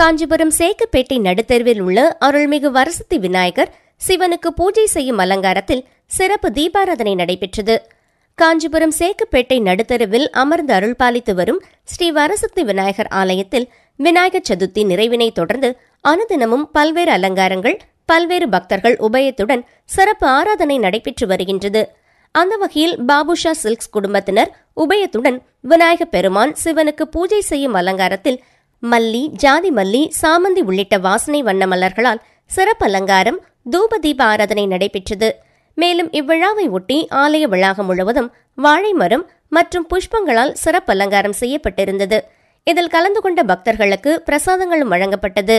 காஞ்சிபுரம் சேக்கப்பேட்டை நடுத்தெருவில் உள்ள அருள்மிகு வரசத்தி விநாயகர் சிவனுக்கு பூஜை செய்யும் அலங்காரத்தில் சிறப்பு தீபாராதனை நடைபெற்றது காஞ்சிபுரம் சேக்கப்பேட்டை நடுத்தெருவில் அமர்ந்து அருள்பாலித்து வரும் ஸ்ரீ வரசக்தி விநாயகர் ஆலயத்தில் விநாயகர் சதுர்த்தி நிறைவினை தொடர்ந்து அனுதினமும் பல்வேறு அலங்காரங்கள் பல்வேறு பக்தர்கள் உபயத்துடன் சிறப்பு ஆராதனை நடைபெற்று வருகின்றது அந்த வகையில் பாபுஷா சில்க்ஸ் குடும்பத்தினர் உபயத்துடன் விநாயக பெருமான் சிவனுக்கு பூஜை செய்யும் அலங்காரத்தில் மல்லி ஜாதி மல்லி சாமந்தி உள்ளிட்ட வாசனை வண்ண மலர்களால் சிறப்பு அலங்காரம் தூப தீப ஆராதனை நடைபெற்றது மேலும் இவ்விழாவை ஒட்டி ஆலய வளாகம் முழுவதும் வாழை மரம் மற்றும் புஷ்பங்களால் சிறப்பு அலங்காரம் செய்யப்பட்டிருந்தது இதில் கலந்து கொண்ட பக்தர்களுக்கு பிரசாதங்களும் வழங்கப்பட்டது